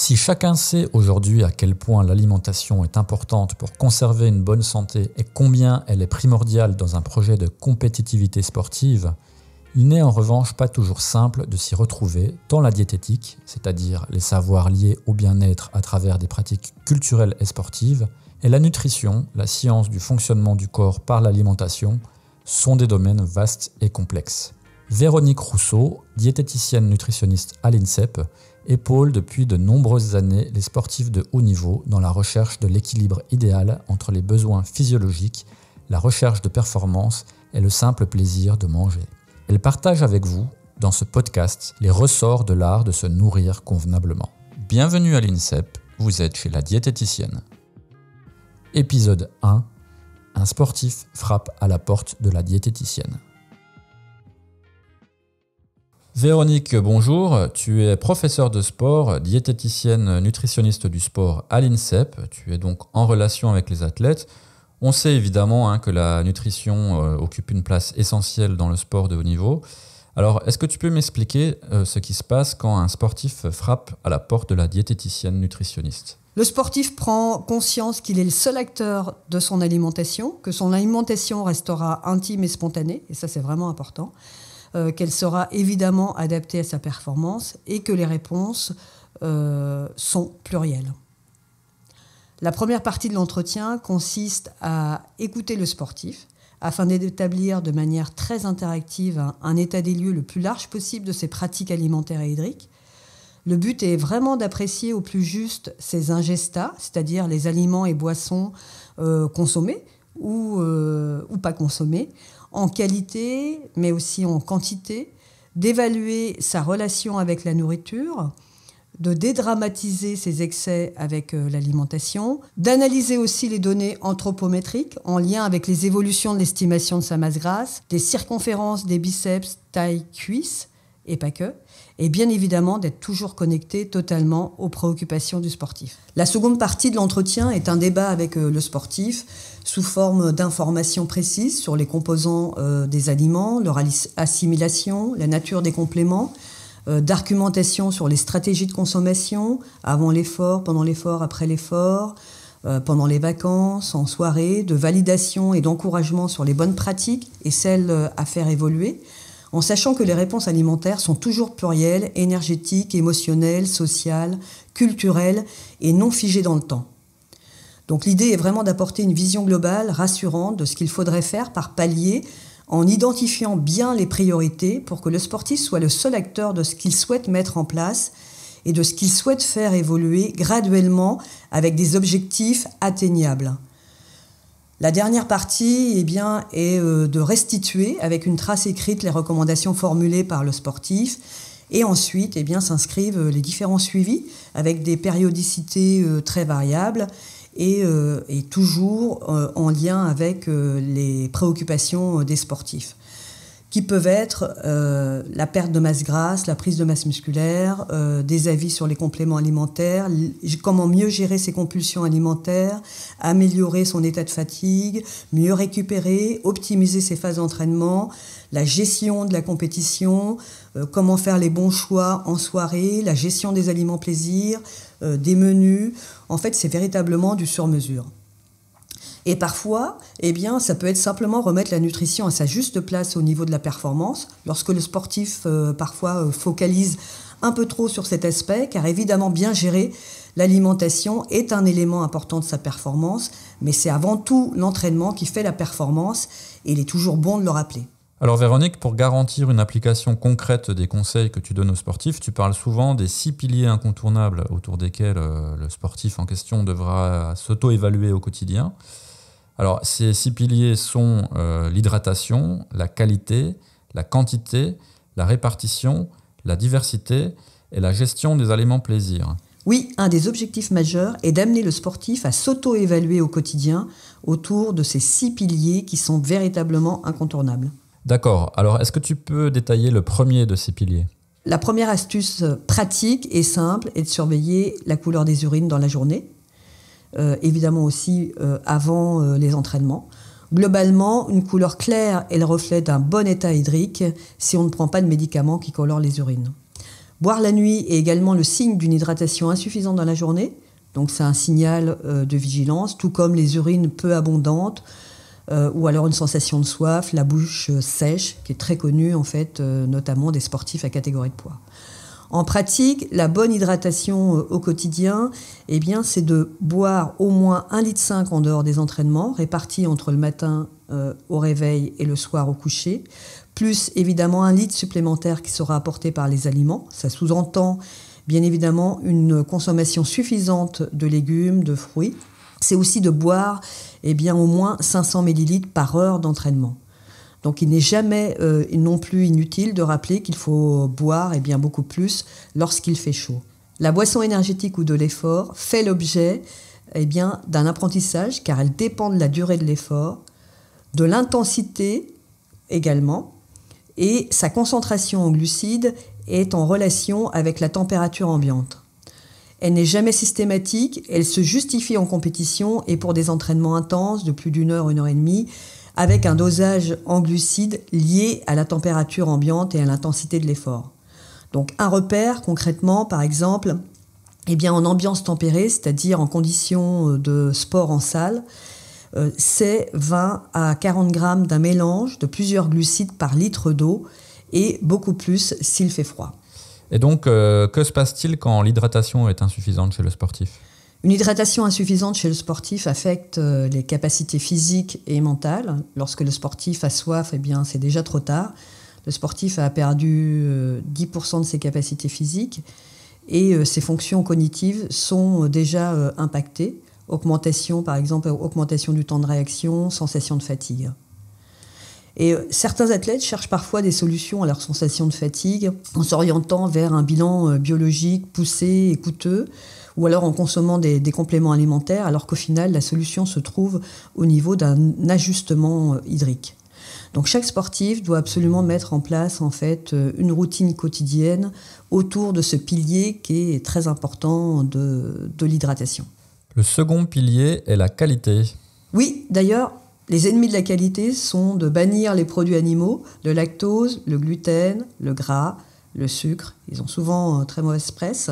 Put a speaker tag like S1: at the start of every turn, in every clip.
S1: Si chacun sait aujourd'hui à quel point l'alimentation est importante pour conserver une bonne santé et combien elle est primordiale dans un projet de compétitivité sportive, il n'est en revanche pas toujours simple de s'y retrouver tant la diététique, c'est-à-dire les savoirs liés au bien-être à travers des pratiques culturelles et sportives, et la nutrition, la science du fonctionnement du corps par l'alimentation, sont des domaines vastes et complexes. Véronique Rousseau, diététicienne nutritionniste à l'INSEP, épaule depuis de nombreuses années les sportifs de haut niveau dans la recherche de l'équilibre idéal entre les besoins physiologiques, la recherche de performance et le simple plaisir de manger. Elle partage avec vous, dans ce podcast, les ressorts de l'art de se nourrir convenablement. Bienvenue à l'INSEP, vous êtes chez la diététicienne. Épisode 1 Un sportif frappe à la porte de la diététicienne. Véronique, bonjour. Tu es professeure de sport, diététicienne nutritionniste du sport à l'INSEP. Tu es donc en relation avec les athlètes. On sait évidemment hein, que la nutrition euh, occupe une place essentielle dans le sport de haut niveau. Alors, est-ce que tu peux m'expliquer euh, ce qui se passe quand un sportif frappe à la porte de la diététicienne nutritionniste
S2: le sportif prend conscience qu'il est le seul acteur de son alimentation, que son alimentation restera intime et spontanée, et ça c'est vraiment important, euh, qu'elle sera évidemment adaptée à sa performance et que les réponses euh, sont plurielles. La première partie de l'entretien consiste à écouter le sportif afin d'établir de manière très interactive un, état des lieux le plus large possible de ses pratiques alimentaires et hydriques. Le but est vraiment d'apprécier au plus juste ses ingestats, c'est-à-dire les aliments et boissons euh, consommés ou pas consommés, en qualité, mais aussi en quantité, d'évaluer sa relation avec la nourriture, de dédramatiser ses excès avec euh, l'alimentation, d'analyser aussi les données anthropométriques en lien avec les évolutions de l'estimation de sa masse grasse, des circonférences des biceps, taille, cuisses, et pas que, et bien évidemment d'être toujours connecté totalement aux préoccupations du sportif. La seconde partie de l'entretien est un débat avec euh, le sportif sous forme d'informations précises sur les composants euh, des aliments, leur assimilation, la nature des compléments, euh, d'argumentation sur les stratégies de consommation, avant l'effort, pendant l'effort, après l'effort, euh, pendant les vacances, en soirée, de validation et d'encouragement sur les bonnes pratiques et celles à faire évoluer, en sachant que les réponses alimentaires sont toujours plurielles, énergétiques, émotionnelles, sociales, culturelles et non figées dans le temps. Donc l'idée est vraiment d'apporter une vision globale, rassurante, de ce qu'il faudrait faire par palier, en identifiant bien les priorités pour que le sportif soit le seul acteur de ce qu'il souhaite mettre en place et de ce qu'il souhaite faire évoluer graduellement avec des objectifs atteignables. La dernière partie eh bien, est euh, de restituer avec une trace écrite les recommandations formulées par le sportif et ensuite eh bien, s'inscrivent euh, les différents suivis avec des périodicités euh, très variables euh, et, toujours euh, en lien avec euh, les préoccupations des sportifs qui peuvent être la perte de masse grasse, la prise de masse musculaire, des avis sur les compléments alimentaires, comment mieux gérer ses compulsions alimentaires, améliorer son état de fatigue, mieux récupérer, optimiser ses phases d'entraînement, la gestion de la compétition, euh, comment faire les bons choix en soirée, la gestion des aliments plaisir, euh, des menus. En fait, c'est véritablement du sur-mesure. Et parfois, eh bien, ça peut être simplement remettre la nutrition à sa juste place au niveau de la performance, lorsque le sportif euh, parfois focalise un peu trop sur cet aspect, car évidemment, bien gérer l'alimentation est un élément important de sa performance, mais c'est avant tout l'entraînement qui fait la performance, et il est toujours bon de le rappeler.
S1: Alors Véronique, pour garantir une application concrète des conseils que tu donnes aux sportifs, tu parles souvent des six piliers incontournables autour desquels euh, le sportif en question devra s'auto-évaluer au quotidien. Alors ces six piliers sont euh, l'hydratation, la qualité, la quantité, la répartition, la diversité et la gestion des aliments plaisir.
S2: Oui, un des objectifs majeurs est d'amener le sportif à s'auto-évaluer au quotidien autour de ces six piliers qui sont véritablement incontournables.
S1: D'accord. Alors, est-ce que tu peux détailler le premier de ces piliers
S2: La première astuce euh, pratique et simple est de surveiller la couleur des urines dans la journée, euh, évidemment aussi euh, avant les entraînements. Globalement, une couleur claire est le reflet d'un bon état hydrique si on ne prend pas de médicaments qui colorent les urines. Boire la nuit est également le signe d'une hydratation insuffisante dans la journée, donc c'est un signal de vigilance, tout comme les urines peu abondantes, euh, ou alors une sensation de soif, la bouche euh, sèche, qui est très connue en fait, euh, notamment des sportifs à catégorie de poids. En pratique, la bonne hydratation au quotidien, eh bien, c'est de boire au moins 1,5 litre en dehors des entraînements, répartis entre le matin au réveil et le soir au coucher, plus évidemment un litre supplémentaire qui sera apporté par les aliments. Ça sous-entend bien évidemment une consommation suffisante de légumes, de fruits, c'est aussi de boire et eh bien, au moins 500 ml par heure d'entraînement. Donc il n'est jamais euh, non plus inutile de rappeler qu'il faut boire et eh bien, beaucoup plus lorsqu'il fait chaud. La boisson énergétique ou de l'effort fait l'objet eh bien, d'un apprentissage car elle dépend de la durée de l'effort, de l'intensité également, et sa concentration en glucides est en relation avec la température ambiante. Elle n'est jamais systématique, elle se justifie en compétition et pour des entraînements intenses de plus d'une heure, une heure et demie, avec un dosage en glucides lié à la température ambiante et à l'intensité de l'effort. Donc un repère concrètement, par exemple, eh bien, en ambiance tempérée, c'est-à-dire en conditions euh, de sport en salle, euh, c'est 20 à 40 grammes d'un mélange de plusieurs glucides par litre d'eau et beaucoup plus s'il fait froid.
S1: Et donc, euh, que se passe-t-il quand l'hydratation est insuffisante chez le sportif
S2: Une hydratation insuffisante chez le sportif affecte euh, les capacités physiques et mentales. Lorsque le sportif a soif, eh bien, c'est déjà trop tard. Le sportif a perdu 10% euh, de ses capacités physiques et ses fonctions cognitives sont déjà impactées. Augmentation, par exemple, augmentation du temps de réaction, sensation de fatigue. Et euh, certains athlètes cherchent parfois des solutions à leur sensation de fatigue en s'orientant vers un bilan euh, biologique poussé et coûteux ou alors en consommant des, compléments alimentaires, alors qu'au final, la solution se trouve au niveau d'un ajustement euh, hydrique. Donc chaque sportif doit absolument mettre en place en fait une routine quotidienne autour de ce pilier qui est très important de l'hydratation.
S1: Le second pilier est la qualité.
S2: Oui, d'ailleurs, les ennemis de la qualité sont de bannir les produits animaux, le lactose, le gluten, le gras, le sucre. Ils ont souvent euh, très mauvaise presse.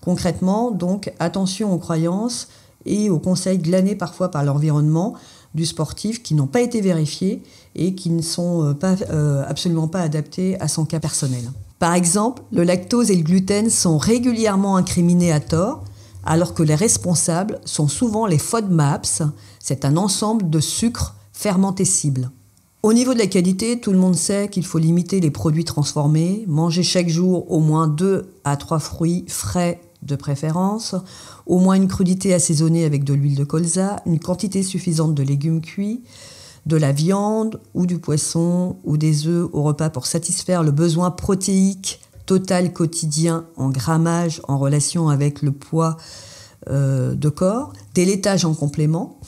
S2: Concrètement, donc, attention aux croyances et aux conseils glanés parfois par l'environnement du sportif qui n'ont pas été vérifiés et qui ne sont euh, pas, euh, absolument pas adaptés à son cas personnel. Par exemple, le lactose et le gluten sont régulièrement incriminés à tort alors que les responsables sont souvent les FODMAPs, c'est un ensemble de sucres fermentés cibles. Au niveau de la qualité, tout le monde sait qu'il faut limiter les produits transformés, manger chaque jour au moins 2 à 3 fruits frais de préférence, au moins une crudité assaisonnée avec de l'huile de colza, une quantité suffisante de légumes cuits, de la viande ou du poisson ou des œufs au repas pour satisfaire le besoin protéique total quotidien en grammage en relation avec le poids euh, de corps, des laitages en complément,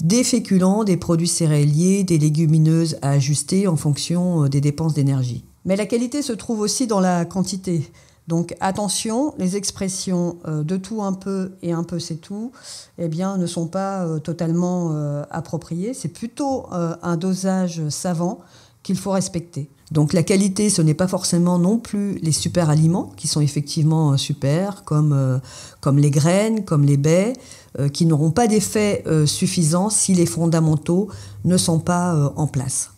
S2: des féculents, des produits céréaliers, des légumineuses à ajuster en fonction euh, des dépenses d'énergie. Mais la qualité se trouve aussi dans la quantité. Donc attention, les expressions euh, de tout un peu et un peu c'est tout, eh bien, ne sont pas totalement appropriées. C'est plutôt un dosage savant qu'il faut respecter. Donc la qualité, ce n'est pas forcément non plus les super aliments qui sont effectivement euh, super, euh, comme, les graines, comme les baies, euh, qui n'auront pas d'effet suffisant si les fondamentaux ne sont pas en place.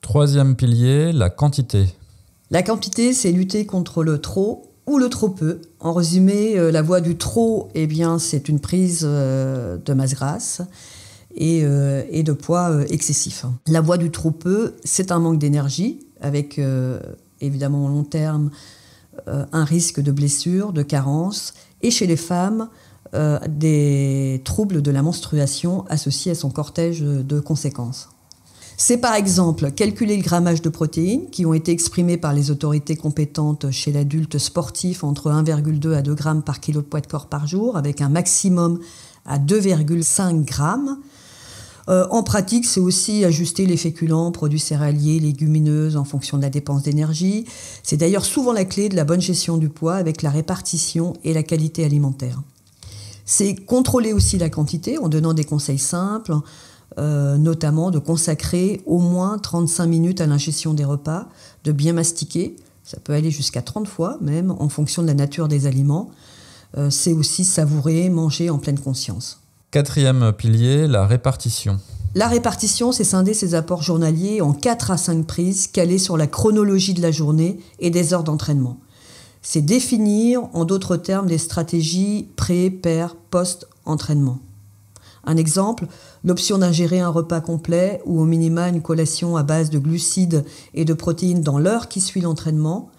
S1: Troisième pilier, la quantité.
S2: La quantité, c'est lutter contre le trop ou le trop peu. En résumé, la voie du trop, eh bien, c'est une prise de masse grasse. Euh, et, de poids euh, excessif. Hein. La voie du troupeux, c'est un manque d'énergie, avec euh, évidemment au long terme un risque de blessure, de carence, et chez les femmes, des troubles de la menstruation associés à son cortège de conséquences. C'est par exemple calculer le grammage de protéines qui ont été exprimés par les autorités compétentes chez l'adulte sportif entre 1,2 à 2 grammes par kilo de poids de corps par jour, avec un maximum à 2,5 grammes euh, en pratique, c'est aussi ajuster les féculents, produits céréaliers, légumineuses en fonction de la dépense d'énergie. C'est d'ailleurs souvent la clé de la bonne gestion du poids avec la répartition et la qualité alimentaire. C'est contrôler aussi la quantité en donnant des conseils simples, euh, notamment de consacrer au moins 35 minutes à l'ingestion des repas, de bien mastiquer, ça peut aller jusqu'à 30 fois même en fonction de la nature des aliments. Euh, c'est aussi savourer, manger en pleine conscience.
S1: Quatrième pilier, la répartition.
S2: La répartition, c'est scinder ses apports journaliers en 4 à 5 prises calées sur la chronologie de la journée et des heures d'entraînement. C'est définir, en d'autres termes, des stratégies pré, per, post-entraînement. Un exemple, l'option d'ingérer un repas complet ou au minima une collation à base de glucides et de protéines dans l'heure qui suit l'entraînement.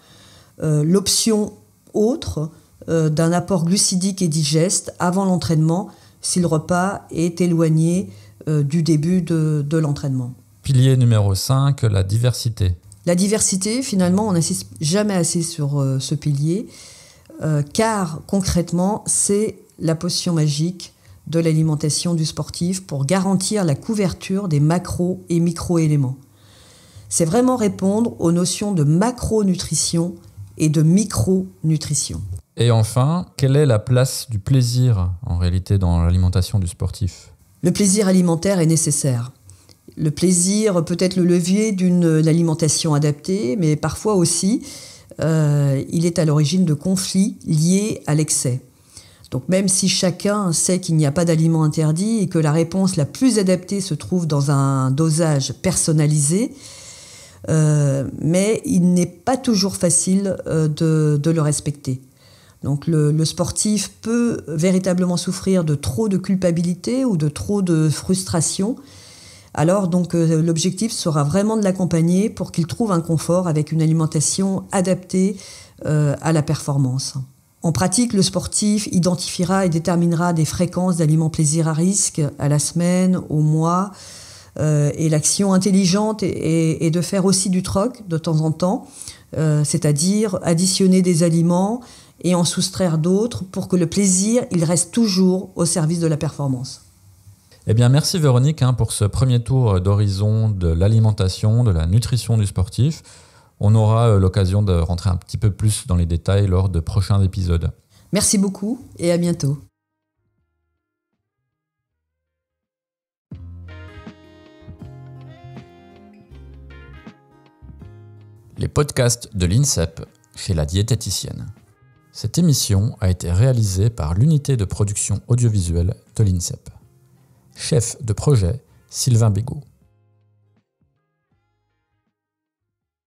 S2: Euh, l'option autre euh, d'un apport glucidique et digeste avant l'entraînement si le repas est éloigné euh, du début de, l'entraînement.
S1: Pilier numéro 5, la diversité.
S2: La diversité, finalement, on n'insiste jamais assez sur euh, ce pilier, euh, car concrètement, c'est la potion magique de l'alimentation du sportif pour garantir la couverture des macros et micro-éléments. C'est vraiment répondre aux notions de macronutrition et de micronutrition.
S1: Et enfin, quelle est la place du plaisir en réalité dans l'alimentation du sportif
S2: Le plaisir alimentaire est nécessaire. Le plaisir peut être le levier d'une alimentation adaptée, mais parfois aussi, euh, il est à l'origine de conflits liés à l'excès. Donc même si chacun sait qu'il n'y a pas d'aliment interdit et que la réponse la plus adaptée se trouve dans un dosage personnalisé, euh, mais il n'est pas toujours facile euh, de le respecter. Donc le, sportif peut véritablement souffrir de trop de culpabilité ou de trop de frustration. Alors donc euh, l'objectif sera vraiment de l'accompagner pour qu'il trouve un confort avec une alimentation adaptée euh, à la performance. En pratique, le sportif identifiera et déterminera des fréquences d'aliments plaisir à risque à la semaine, au mois. Euh, et l'action intelligente est, de faire aussi du troc de temps en temps, c'est-à-dire additionner des aliments, et en soustraire d'autres pour que le plaisir, il reste toujours au service de la performance.
S1: Eh bien, merci Véronique hein, pour ce premier tour d'horizon de l'alimentation, de la nutrition du sportif. On aura euh, l'occasion de rentrer un petit peu plus dans les détails lors de prochains épisodes.
S2: Merci beaucoup et à bientôt.
S1: Les podcasts de l'INSEP chez la diététicienne. Cette émission a été réalisée par l'unité de production audiovisuelle de l'INSEP. Chef de projet, Sylvain Bégot.